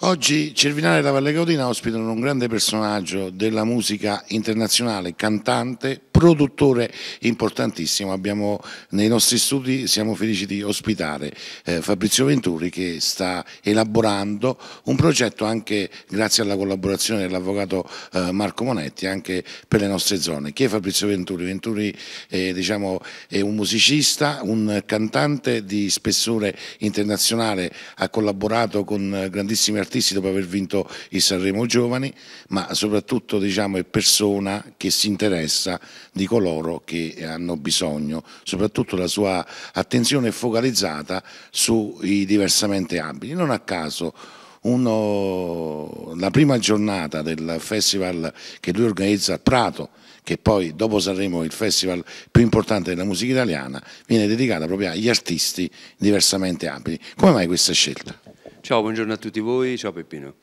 Oggi Cervinare della Valle Caudina ospitano un grande personaggio della musica internazionale, cantante, produttore importantissimo. Abbiamo, nei nostri studi siamo felici di ospitare eh, Fabrizio Venturi che sta elaborando un progetto anche grazie alla collaborazione dell'avvocato eh, Marco Monetti anche per le nostre zone. Chi è Fabrizio Venturi? Venturi eh, diciamo, è un musicista, un cantante di spessore internazionale, ha collaborato con grandissimi artisti artisti dopo aver vinto il Sanremo Giovani, ma soprattutto diciamo, è persona che si interessa di coloro che hanno bisogno, soprattutto la sua attenzione è focalizzata sui diversamente abili. Non a caso uno, la prima giornata del festival che lui organizza a Prato, che poi dopo Sanremo è il festival più importante della musica italiana, viene dedicata proprio agli artisti diversamente abili. Come mai questa scelta? Ciao, buongiorno a tutti voi, ciao Peppino.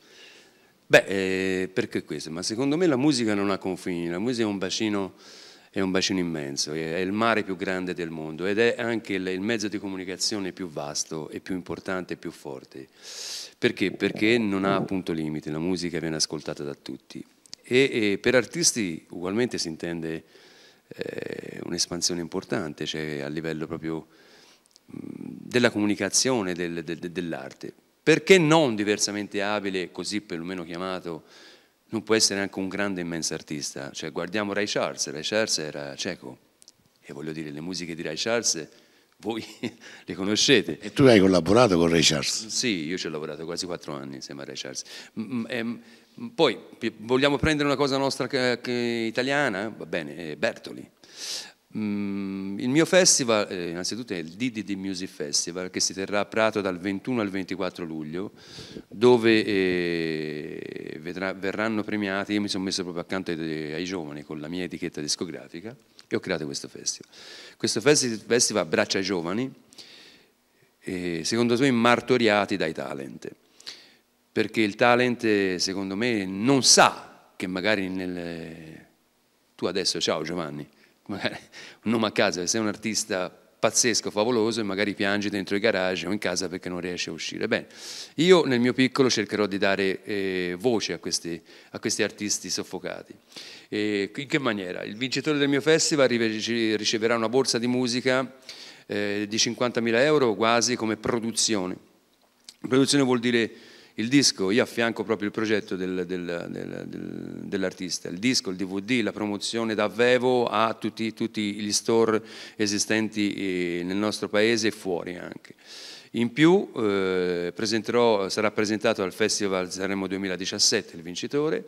Beh, eh, perché questo? Ma secondo me la musica non ha confini, la musica è un bacino, è un bacino immenso, è, il mare più grande del mondo ed è anche il, mezzo di comunicazione più vasto e più importante e più forte. Perché? Perché non ha appunto limiti, la musica viene ascoltata da tutti. E, e per artisti ugualmente si intende eh, un'espansione importante, cioè a livello proprio mh, della comunicazione del, del, dell'arte. Perché non diversamente abile, così perlomeno chiamato, non può essere anche un grande immenso artista? Cioè, guardiamo Ray Charles, Ray Charles era cieco e voglio dire, le musiche di Ray Charles voi le conoscete. E tu hai collaborato con Ray Charles? Sì, io ci ho lavorato quasi quattro anni insieme a Ray Charles. Ehm, poi vogliamo prendere una cosa nostra eh, italiana? Va bene, eh, Bertoli. Mm, il mio festival, eh, innanzitutto, è il DDD Music Festival che si terrà a Prato dal 21 al 24 luglio, dove eh, verranno premiati. Io mi sono messo proprio accanto ai, giovani con la mia etichetta discografica e ho creato questo festival. Questo festival abbraccia i giovani, secondo me, martoriati dai talent, perché il talent, secondo me, non sa che magari nel. Tu adesso, ciao Giovanni magari un nome a casa, se sei un artista pazzesco, favoloso e magari piangi dentro i garage o in casa perché non riesci a uscire. Bene, io nel mio piccolo cercherò di dare eh, voce a questi, a questi, artisti soffocati. E in che maniera? Il vincitore del mio festival riceverà una borsa di musica eh, di 50.000 euro quasi come produzione. Produzione vuol dire il disco, io affianco proprio il progetto del, del, del, dell'artista, il disco, il DVD, la promozione da Vevo a tutti, tutti gli store esistenti eh, nel nostro paese e fuori anche. In più eh, sarà presentato al Festival Sanremo 2017 il vincitore,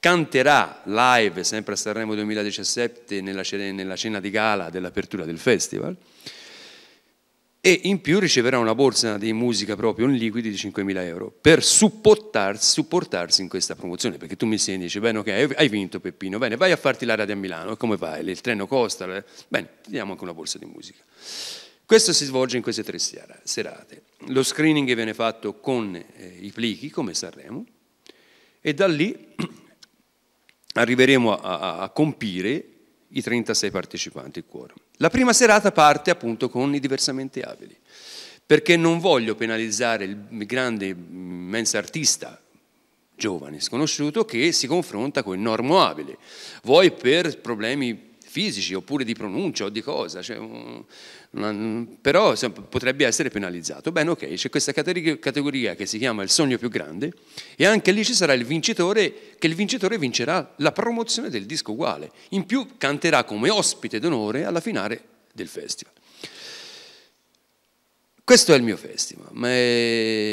canterà live sempre a Sanremo 2017 nella, nella cena di gala dell'apertura del festival, e in più riceverà una borsa di musica proprio in liquidi di 5.000 euro per supportarsi, supportarsi, in questa promozione, perché tu mi e dici, bene ok, hai vinto Peppino, bene, vai a farti la radio a Milano, come vai? Il treno costa, eh? bene, ti diamo anche una borsa di musica. Questo si svolge in queste tre serate. Lo screening viene fatto con eh, i plichi, come Sanremo, e da lì arriveremo a, a, a compire i 36 partecipanti, il quorum. La prima serata parte appunto con i diversamente abili, perché non voglio penalizzare il grande, immenso artista, giovane, sconosciuto, che si confronta con il normo abile, vuoi per problemi fisici oppure di pronuncia o di cosa, cioè, una, però potrebbe essere penalizzato. Bene, ok, c'è questa categoria che si chiama il sogno più grande e anche lì ci sarà il vincitore che il vincitore vincerà la promozione del disco uguale, in più canterà come ospite d'onore alla finale del festival. Questo è il mio festival, ma è,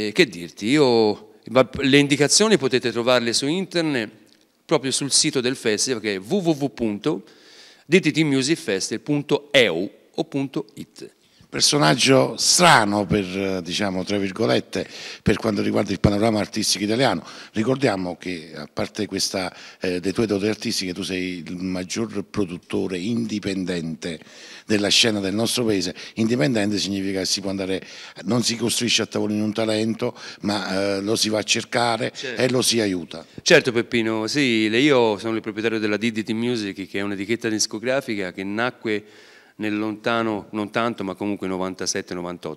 eh, che dirti, io, le indicazioni potete trovarle su internet proprio sul sito del festival che è www.festival.com dttmusic.eu o.it personaggio strano per, eh, diciamo, per, quanto riguarda il panorama artistico italiano. Ricordiamo che a parte questa eh, dei tuoi doti artistiche tu sei il maggior produttore indipendente della scena del nostro paese. Indipendente significa che si può andare, non si costruisce a tavolino un talento ma eh, lo si va a cercare certo. e lo si aiuta. Certo Peppino, sì, io sono il proprietario della DDT Music che è un'etichetta discografica che nacque nel lontano, non tanto, ma comunque 97-98,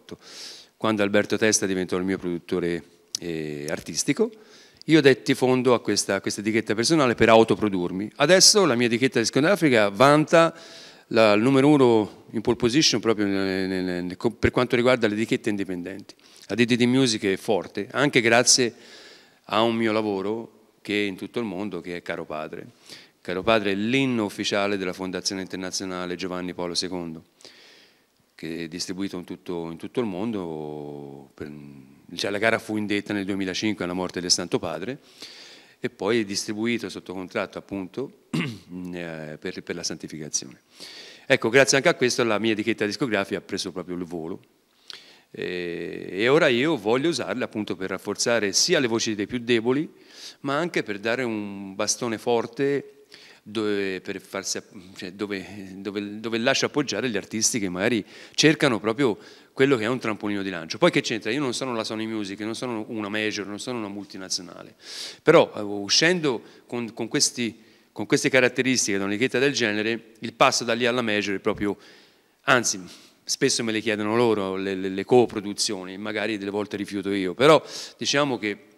quando Alberto Testa diventò il mio produttore eh, artistico. Io detti fondo a questa, a questa, etichetta personale per autoprodurmi. Adesso la mia etichetta di Seconda Africa vanta la, il numero uno in pole position proprio nel, nel, nel, per quanto riguarda le etichette indipendenti. La DDD Music è forte, anche grazie a un mio lavoro che è in tutto il mondo, che è Caro Padre caro padre, l'inno ufficiale della Fondazione Internazionale Giovanni Paolo II, che è distribuito in tutto, in tutto il mondo. Per, cioè, la gara fu indetta nel 2005 alla morte del Santo Padre e poi è distribuito sotto contratto appunto eh, per, per la santificazione. Ecco, grazie anche a questo la mia etichetta discografica ha preso proprio il volo eh, e ora io voglio usarla appunto per rafforzare sia le voci dei più deboli, ma anche per dare un bastone forte dove, farsi, cioè dove, dove, dove, lascia appoggiare gli artisti che magari cercano proprio quello che è un trampolino di lancio. Poi che c'entra? Io non sono la Sony Music, non sono una major, non sono una multinazionale, però eh, uscendo con, con, questi, con queste caratteristiche da un'etichetta del genere, il passo da lì alla major è proprio, anzi spesso me le chiedono loro le, le, le coproduzioni, magari delle volte rifiuto io, però diciamo che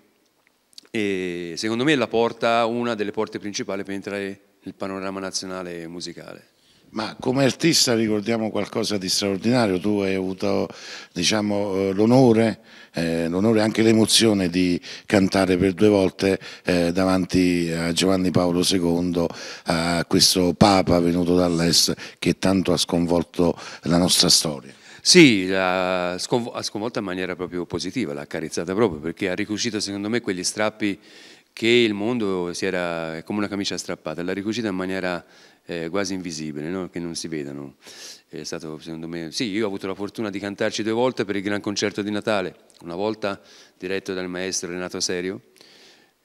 e eh, secondo me è la porta, una delle porte principali per entrare il panorama nazionale musicale. Ma come artista ricordiamo qualcosa di straordinario, tu hai avuto diciamo, eh, l'onore, eh, anche l'emozione di cantare per due volte eh, davanti a Giovanni Paolo II, a questo Papa venuto dall'Est che tanto ha sconvolto la nostra storia. Sì, l'ha sconvolta in maniera proprio positiva, l'ha accarezzata proprio perché ha ricuscito secondo me quegli strappi che il mondo si era come una camicia strappata, l'ha ricucita in maniera eh, quasi invisibile, no? che non si vedano. È stato, secondo me, sì, io ho avuto la fortuna di cantarci due volte per il gran concerto di Natale, una volta diretto dal maestro Renato Serio,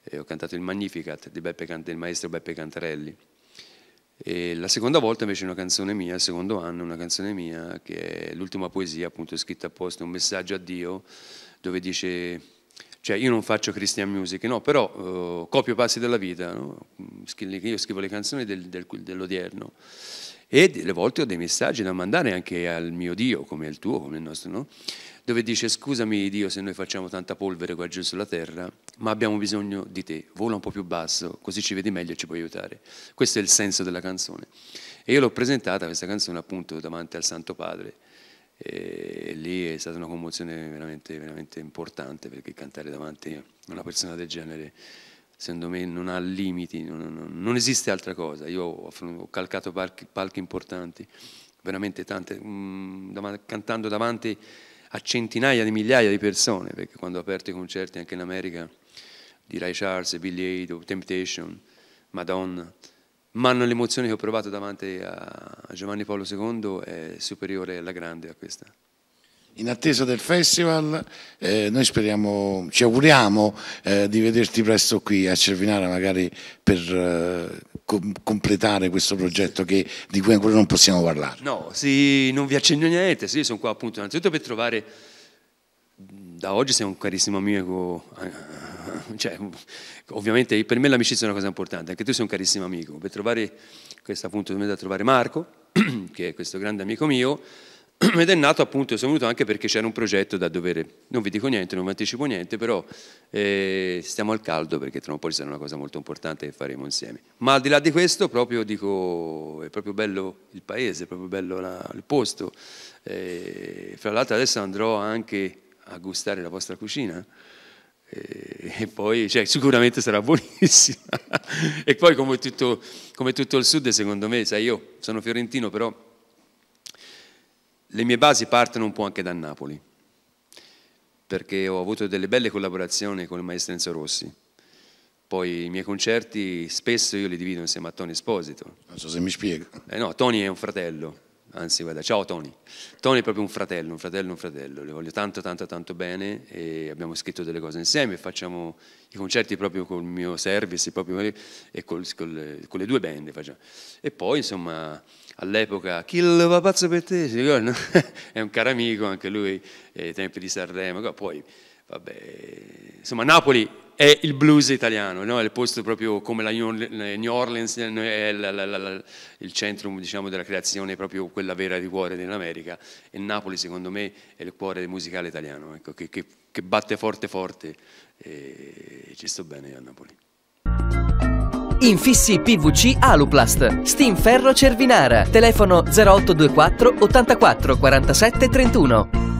eh, ho cantato il Magnificat Beppe, del maestro Beppe Cantarelli. E la seconda volta invece una canzone mia, il secondo anno, una canzone mia che è l'ultima poesia appunto scritta apposta, un messaggio a Dio dove dice cioè io non faccio Christian Music, no, però eh, copio passi della vita, no? io scrivo le canzoni del, del, dell'odierno e delle volte ho dei messaggi da mandare anche al mio Dio, come il tuo, come il nostro, no? dove dice scusami Dio se noi facciamo tanta polvere qua giù sulla terra, ma abbiamo bisogno di te, vola un po' più basso, così ci vedi meglio e ci puoi aiutare. Questo è il senso della canzone. E io l'ho presentata questa canzone appunto davanti al Santo Padre e lì è stata una commozione veramente, veramente importante perché cantare davanti a una persona del genere secondo me non ha limiti, non, non, non esiste altra cosa. Io ho, calcato palchi, palchi, importanti, veramente tante, mh, mm, dav cantando davanti a centinaia di migliaia di persone, perché quando ho aperto i concerti anche in America di Ray Charles, Billy Aid, Temptation, Madonna, ma l'emozione che ho provato davanti a Giovanni Paolo II è superiore alla grande a questa. In attesa del festival, eh, noi speriamo, ci auguriamo eh, di vederti presto qui a Cervinara, magari per eh, com completare questo progetto che, di cui ancora non possiamo parlare. No, sì, non vi accenno niente, sì, sono qua appunto innanzitutto per trovare, da oggi sei un carissimo amico eh, cioè, ovviamente per me l'amicizia è una cosa importante, anche tu sei un carissimo amico, per trovare, questo appunto sono andato a trovare Marco, che è questo grande amico mio, ed è nato appunto, sono venuto anche perché c'era un progetto da dover, non vi dico niente, non vi anticipo niente, però eh, stiamo al caldo perché tra un po' ci sarà una cosa molto importante che faremo insieme. Ma al di là di questo proprio dico, è proprio bello il paese, è proprio bello la, il posto, eh, fra l'altro adesso andrò anche a gustare la vostra cucina, e poi cioè, sicuramente sarà buonissima. e poi come tutto, come tutto, il sud, secondo me, sai, io sono fiorentino, però le mie basi partono un po' anche da Napoli, perché ho avuto delle belle collaborazioni con il maestro Enzo Rossi. Poi i miei concerti spesso io li divido insieme a Tony Esposito. Non so se mi spiego. Eh no, Tony è un fratello, anzi guarda, ciao Tony. Tony è proprio un fratello, un fratello, un fratello, le voglio tanto, tanto, tanto bene e abbiamo scritto delle cose insieme, facciamo i concerti proprio col mio service proprio, e col, col, con le due band. Facciamo. E poi insomma all'epoca, Kill va pazzo per te, è un caro amico anche lui, ai tempi di Sanremo, poi vabbè, insomma Napoli è il blues italiano, no? è il posto proprio come la New Orleans, eh, è la, la, la, il centro diciamo, della creazione, proprio quella vera di cuore dell'America e Napoli secondo me è il cuore musicale italiano, ecco, che, che, che, batte forte forte e ci sto bene a Napoli. Infissi PVC Aluplast, Stinferro Cervinara, telefono 0824 84 47 31.